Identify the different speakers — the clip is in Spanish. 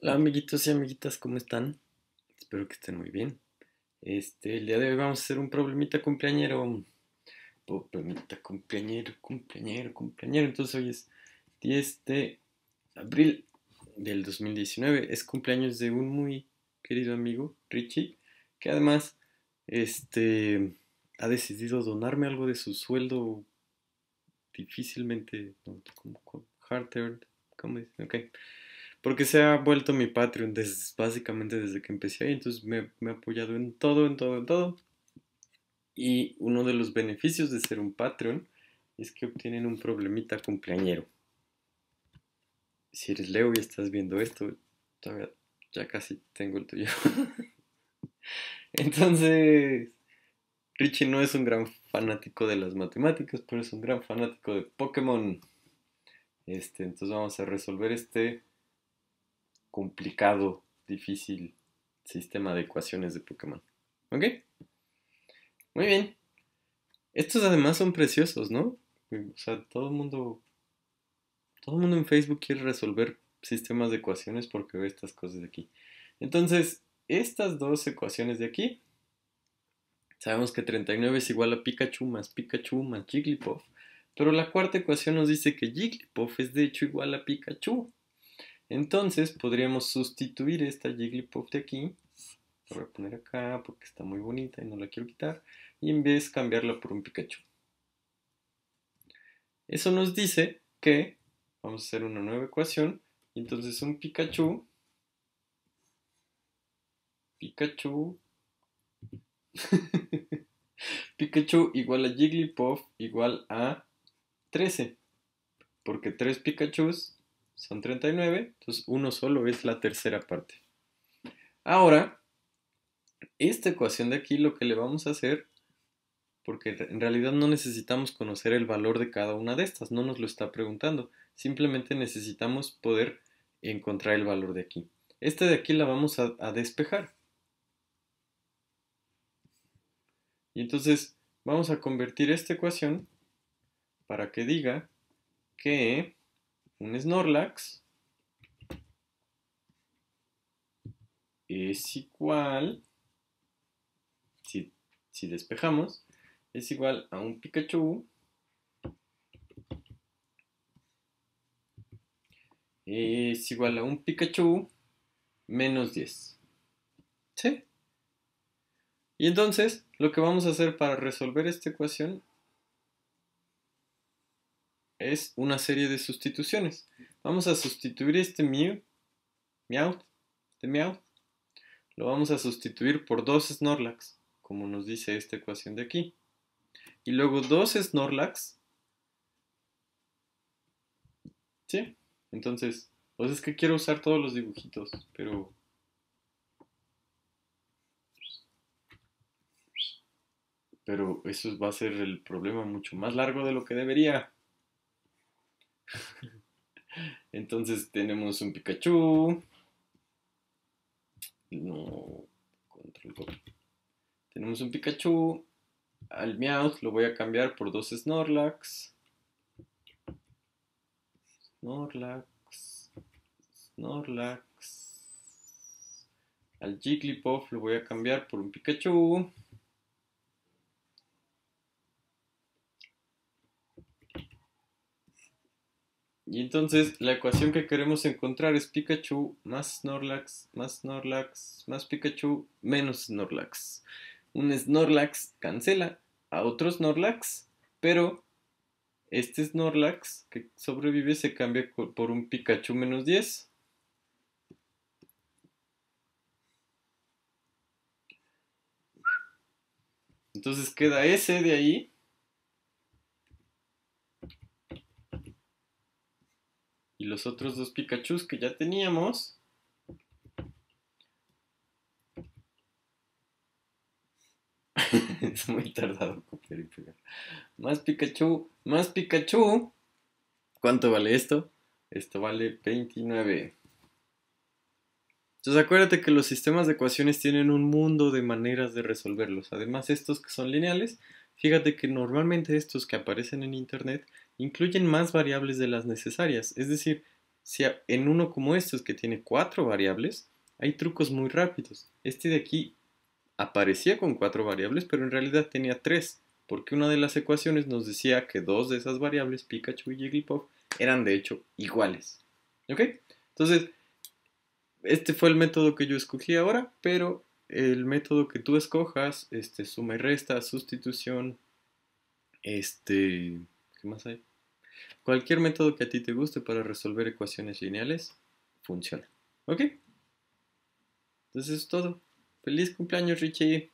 Speaker 1: Hola amiguitos y amiguitas, ¿cómo están? Espero que estén muy bien. Este, el día de hoy vamos a hacer un problemita cumpleañero. Problemita cumpleañero, cumpleañero, cumpleañero. Entonces hoy es 10 de abril del 2019. Es cumpleaños de un muy querido amigo, Richie, que además este, ha decidido donarme algo de su sueldo difícilmente, como, hard earned, ¿cómo es? Okay porque se ha vuelto mi Patreon desde, básicamente desde que empecé ahí, entonces me, ha apoyado en todo, en todo, en todo. Y uno de los beneficios de ser un Patreon es que obtienen un problemita cumpleañero. Si eres Leo y estás viendo esto, todavía, ya casi tengo el tuyo. Entonces, Richie no es un gran fanático de las matemáticas, pero es un gran fanático de Pokémon. Este, entonces vamos a resolver este complicado, difícil sistema de ecuaciones de Pokémon. ¿Ok? Muy bien. Estos además son preciosos, ¿no? O sea, todo el mundo... Todo el mundo en Facebook quiere resolver sistemas de ecuaciones porque ve estas cosas de aquí. Entonces, estas dos ecuaciones de aquí, sabemos que 39 es igual a Pikachu más Pikachu más Jigglypuff, pero la cuarta ecuación nos dice que Jigglypuff es de hecho igual a Pikachu. Entonces podríamos sustituir esta Jigglypuff de aquí. La voy a poner acá porque está muy bonita y no la quiero quitar. Y en vez cambiarla por un Pikachu. Eso nos dice que vamos a hacer una nueva ecuación. Entonces un Pikachu. Pikachu. Pikachu igual a Jigglypuff igual a 13. Porque tres Pikachus son 39, entonces uno solo es la tercera parte. Ahora, esta ecuación de aquí lo que le vamos a hacer, porque en realidad no necesitamos conocer el valor de cada una de estas, no nos lo está preguntando, simplemente necesitamos poder encontrar el valor de aquí. Esta de aquí la vamos a, a despejar. Y entonces vamos a convertir esta ecuación para que diga que un Snorlax es igual, si, despejamos, es igual a un Pikachu es igual a un Pikachu menos 10. ¿Sí? Y entonces, lo que vamos a hacer para resolver esta ecuación es una serie de sustituciones. Vamos a sustituir este mu, meow, de este meow, lo vamos a sustituir por dos Snorlax, como nos dice esta ecuación de aquí. Y luego dos Snorlax, ¿sí? Entonces, pues es que quiero usar todos los dibujitos, pero... Pero eso va a ser el problema mucho más largo de lo que debería. Entonces tenemos un Pikachu. No, control. Tenemos un Pikachu. Al Meowth lo voy a cambiar por dos Snorlax. Snorlax. Snorlax. Al Jigglypuff lo voy a cambiar por un Pikachu. Y entonces la ecuación que queremos encontrar es Pikachu más Snorlax, más Snorlax, más Pikachu, menos Snorlax. Un Snorlax cancela a otro Snorlax, pero este Snorlax que sobrevive se cambia por un Pikachu menos 10. Entonces queda ese de ahí los otros dos Pikachus que ya teníamos. es muy tardado copiar y pegar. Más Pikachu, más Pikachu. ¿Cuánto vale esto? Esto vale 29. Entonces acuérdate que los sistemas de ecuaciones tienen un mundo de maneras de resolverlos. Además estos que son lineales, fíjate que normalmente estos que aparecen en internet incluyen más variables de las necesarias. Es decir, si en uno como estos que tiene cuatro variables, hay trucos muy rápidos. Este de aquí aparecía con cuatro variables, pero en realidad tenía tres, porque una de las ecuaciones nos decía que dos de esas variables, Pikachu y Jigglypuff, eran de hecho iguales. ¿Ok? Entonces, este fue el método que yo escogí ahora, pero el método que tú escojas, este, suma y resta, sustitución, este, ¿qué más hay? Cualquier método que a ti te guste para resolver ecuaciones lineales funciona. ¿Ok? Entonces es todo. ¡Feliz cumpleaños, Richie!